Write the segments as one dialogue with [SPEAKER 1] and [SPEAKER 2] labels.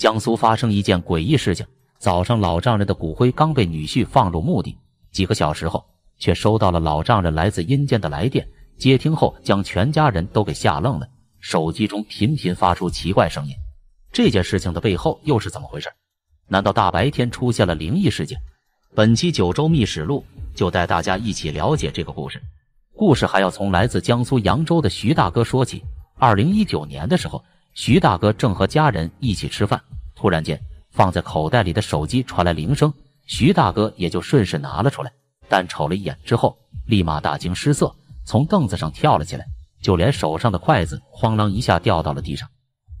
[SPEAKER 1] 江苏发生一件诡异事情。早上，老丈人的骨灰刚被女婿放入墓地，几个小时后，却收到了老丈人来自阴间的来电。接听后，将全家人都给吓愣了。手机中频频发出奇怪声音。这件事情的背后又是怎么回事？难道大白天出现了灵异事件？本期《九州秘史录》就带大家一起了解这个故事。故事还要从来自江苏扬州的徐大哥说起。二零一九年的时候，徐大哥正和家人一起吃饭。突然间，放在口袋里的手机传来铃声，徐大哥也就顺势拿了出来。但瞅了一眼之后，立马大惊失色，从凳子上跳了起来，就连手上的筷子哐啷一下掉到了地上。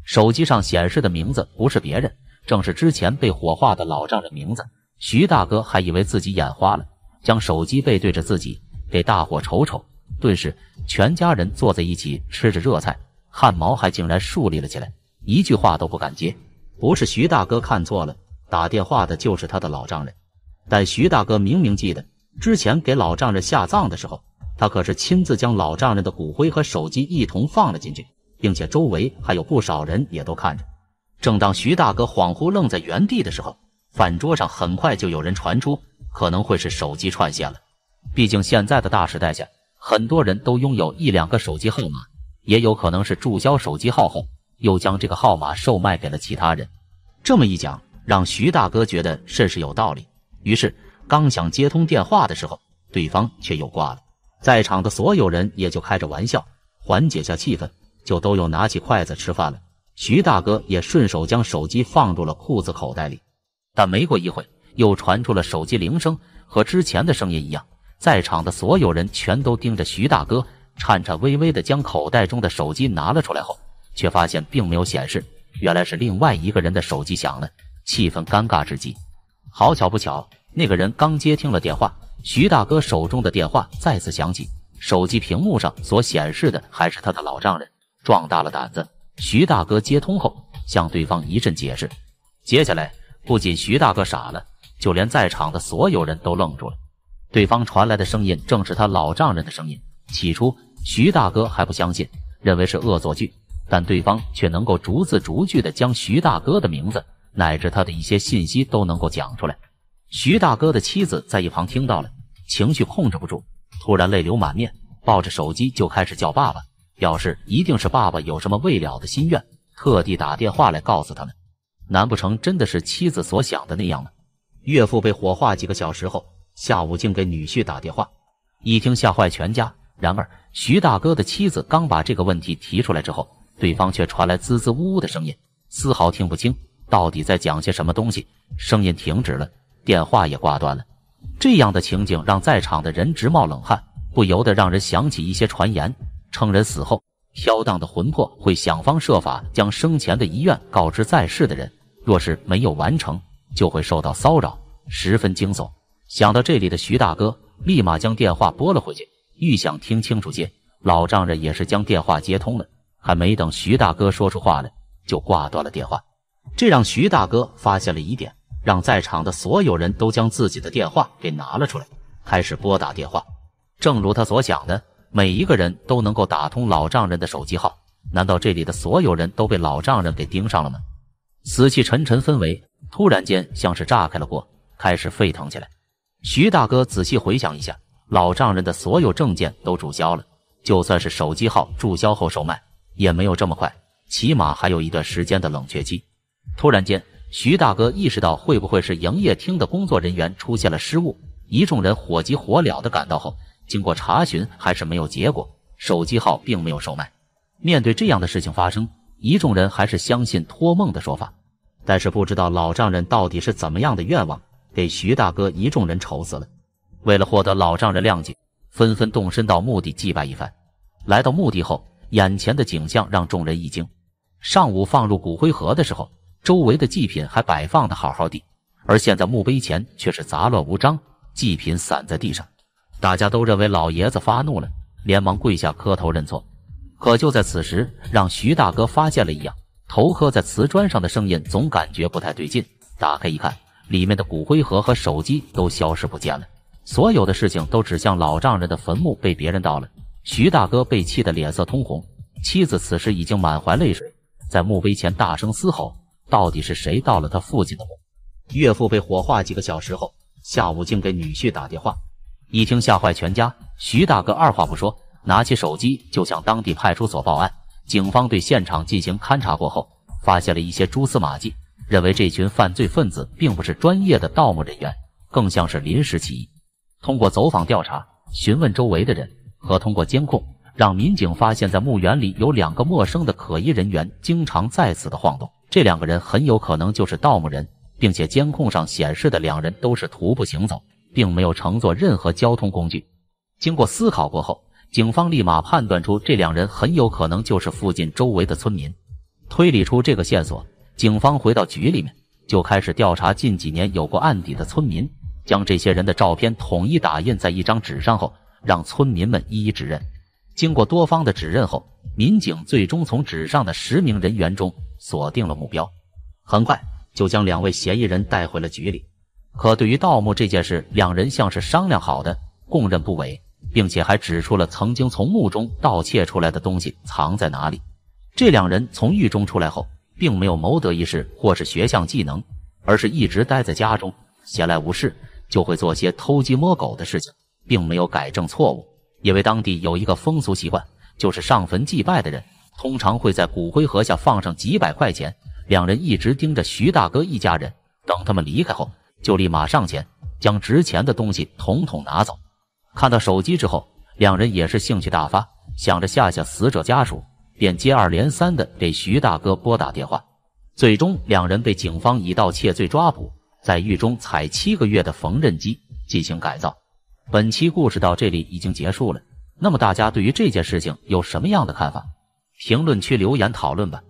[SPEAKER 1] 手机上显示的名字不是别人，正是之前被火化的老丈人名字。徐大哥还以为自己眼花了，将手机背对着自己给大伙瞅瞅，顿时全家人坐在一起吃着热菜，汗毛还竟然竖立了起来，一句话都不敢接。不是徐大哥看错了，打电话的就是他的老丈人。但徐大哥明明记得，之前给老丈人下葬的时候，他可是亲自将老丈人的骨灰和手机一同放了进去，并且周围还有不少人也都看着。正当徐大哥恍惚愣在原地的时候，饭桌上很快就有人传出，可能会是手机串线了。毕竟现在的大时代下，很多人都拥有一两个手机号码，也有可能是注销手机号后。又将这个号码售卖给了其他人。这么一讲，让徐大哥觉得甚是有道理。于是，刚想接通电话的时候，对方却又挂了。在场的所有人也就开着玩笑，缓解下气氛，就都又拿起筷子吃饭了。徐大哥也顺手将手机放入了裤子口袋里。但没过一会，又传出了手机铃声，和之前的声音一样。在场的所有人全都盯着徐大哥，颤颤巍巍地将口袋中的手机拿了出来后。却发现并没有显示，原来是另外一个人的手机响了，气氛尴尬至极。好巧不巧，那个人刚接听了电话，徐大哥手中的电话再次响起，手机屏幕上所显示的还是他的老丈人。壮大了胆子，徐大哥接通后向对方一阵解释。接下来，不仅徐大哥傻了，就连在场的所有人都愣住了。对方传来的声音正是他老丈人的声音。起初，徐大哥还不相信，认为是恶作剧。但对方却能够逐字逐句地将徐大哥的名字，乃至他的一些信息都能够讲出来。徐大哥的妻子在一旁听到了，情绪控制不住，突然泪流满面，抱着手机就开始叫爸爸，表示一定是爸爸有什么未了的心愿，特地打电话来告诉他们。难不成真的是妻子所想的那样吗？岳父被火化几个小时后，下午竟给女婿打电话，一听吓坏全家。然而，徐大哥的妻子刚把这个问题提出来之后。对方却传来滋滋呜呜的声音，丝毫听不清到底在讲些什么东西。声音停止了，电话也挂断了。这样的情景让在场的人直冒冷汗，不由得让人想起一些传言：称人死后飘荡的魂魄会想方设法将生前的遗愿告知在世的人，若是没有完成，就会受到骚扰，十分惊悚。想到这里的徐大哥，立马将电话拨了回去，欲想听清楚些。老丈人也是将电话接通了。还没等徐大哥说出话来，就挂断了电话。这让徐大哥发现了疑点，让在场的所有人都将自己的电话给拿了出来，开始拨打电话。正如他所想的，每一个人都能够打通老丈人的手机号。难道这里的所有人都被老丈人给盯上了吗？死气沉沉氛围突然间像是炸开了锅，开始沸腾起来。徐大哥仔细回想一下，老丈人的所有证件都注销了，就算是手机号注销后售卖。也没有这么快，起码还有一段时间的冷却期。突然间，徐大哥意识到会不会是营业厅的工作人员出现了失误。一众人火急火燎的赶到后，经过查询还是没有结果，手机号并没有售卖。面对这样的事情发生，一众人还是相信托梦的说法，但是不知道老丈人到底是怎么样的愿望，给徐大哥一众人愁死了。为了获得老丈人谅解，纷纷动身到墓地祭拜一番。来到墓地后。眼前的景象让众人一惊。上午放入骨灰盒的时候，周围的祭品还摆放的好好的，而现在墓碑前却是杂乱无章，祭品散在地上。大家都认为老爷子发怒了，连忙跪下磕头认错。可就在此时，让徐大哥发现了一样，头磕在瓷砖上的声音总感觉不太对劲。打开一看，里面的骨灰盒和手机都消失不见了。所有的事情都指向老丈人的坟墓被别人盗了。徐大哥被气得脸色通红，妻子此时已经满怀泪水，在墓碑前大声嘶吼：“到底是谁盗了他父亲的墓？”岳父被火化几个小时后，下午竟给女婿打电话，一听吓坏全家。徐大哥二话不说，拿起手机就向当地派出所报案。警方对现场进行勘查过后，发现了一些蛛丝马迹，认为这群犯罪分子并不是专业的盗墓人员，更像是临时起意。通过走访调查，询问周围的人。和通过监控让民警发现，在墓园里有两个陌生的可疑人员经常在此的晃动。这两个人很有可能就是盗墓人，并且监控上显示的两人都是徒步行走，并没有乘坐任何交通工具。经过思考过后，警方立马判断出这两人很有可能就是附近周围的村民。推理出这个线索，警方回到局里面就开始调查近几年有过案底的村民，将这些人的照片统一打印在一张纸上后。让村民们一一指认。经过多方的指认后，民警最终从纸上的十名人员中锁定了目标，很快就将两位嫌疑人带回了局里。可对于盗墓这件事，两人像是商量好的，供认不讳，并且还指出了曾经从墓中盗窃出来的东西藏在哪里。这两人从狱中出来后，并没有谋得一事或是学项技能，而是一直待在家中，闲来无事就会做些偷鸡摸狗的事情。并没有改正错误，因为当地有一个风俗习惯，就是上坟祭拜的人通常会在骨灰盒下放上几百块钱。两人一直盯着徐大哥一家人，等他们离开后，就立马上前将值钱的东西统统拿走。看到手机之后，两人也是兴趣大发，想着吓吓死者家属，便接二连三的给徐大哥拨打电话。最终，两人被警方以盗窃罪抓捕，在狱中采七个月的缝纫机进行改造。本期故事到这里已经结束了，那么大家对于这件事情有什么样的看法？评论区留言讨论吧。